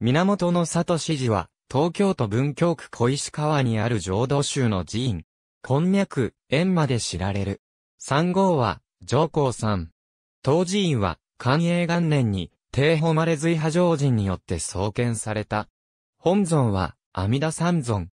源の里支寺は、東京都文京区小石川にある浄土宗の寺院。こんにゃく、縁まで知られる。三号は、上皇さん。当寺院は、寛永元年に、帝誉随派上人によって創建された。本尊は、阿弥陀三尊。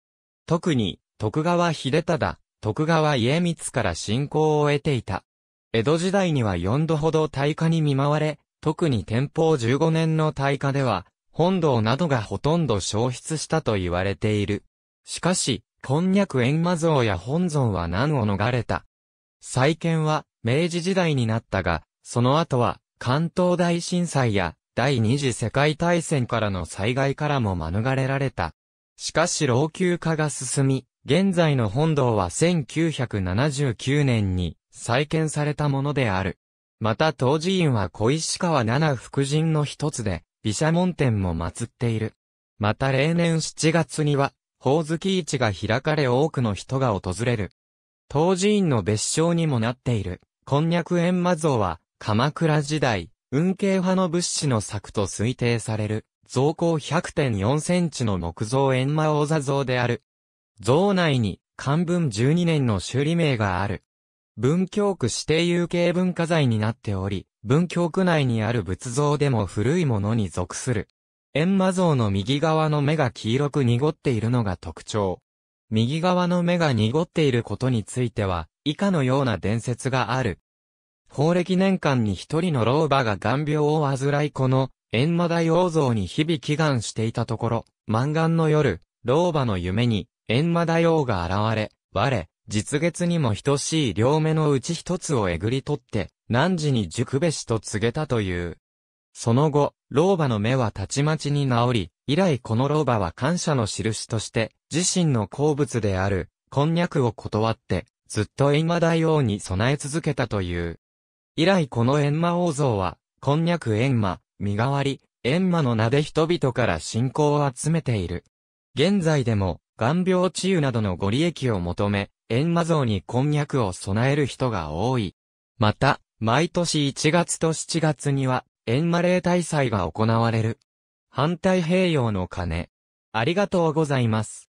特に、徳川秀忠、徳川家光から信仰を得ていた。江戸時代には4度ほど大火に見舞われ、特に天保15年の大火では、本堂などがほとんど消失したと言われている。しかし、こんにゃく閻魔像や本尊は難を逃れた。再建は明治時代になったが、その後は関東大震災や第二次世界大戦からの災害からも免れられた。しかし老朽化が進み、現在の本堂は1979年に再建されたものである。また当寺院は小石川七福神の一つで、毘沙門天も祀っている。また例年7月には、宝月市が開かれ多くの人が訪れる。当寺院の別称にもなっている、こんにゃく閻魔像は、鎌倉時代、運慶派の物資の作と推定される、造高100.4センチの木造閻魔王座像である。像内に、漢文12年の修理名がある。文京区指定有形文化財になっており、文京区内にある仏像でも古いものに属する。閻魔像の右側の目が黄色く濁っているのが特徴。右側の目が濁っていることについては、以下のような伝説がある。法暦年間に一人の老婆が眼病を患いこの、閻魔大王像に日々祈願していたところ、満願の夜、老婆の夢に、閻魔大王が現れ、我、実月にも等しい両目のうち一つをえぐり取って、何時に熟べしと告げたという。その後、老婆の目はたちまちに治り、以来この老婆は感謝の印として、自身の好物である、こんにゃくを断って、ずっと閻魔大王に備え続けたという。以来この閻魔王像は、こんにゃく閻魔、身代わり、閻魔の名で人々から信仰を集めている。現在でも、眼病治癒などのご利益を求め、閻魔像にこんにゃくを備える人が多い。また、毎年1月と7月には、円マレー大祭が行われる。反対平洋の鐘。ありがとうございます。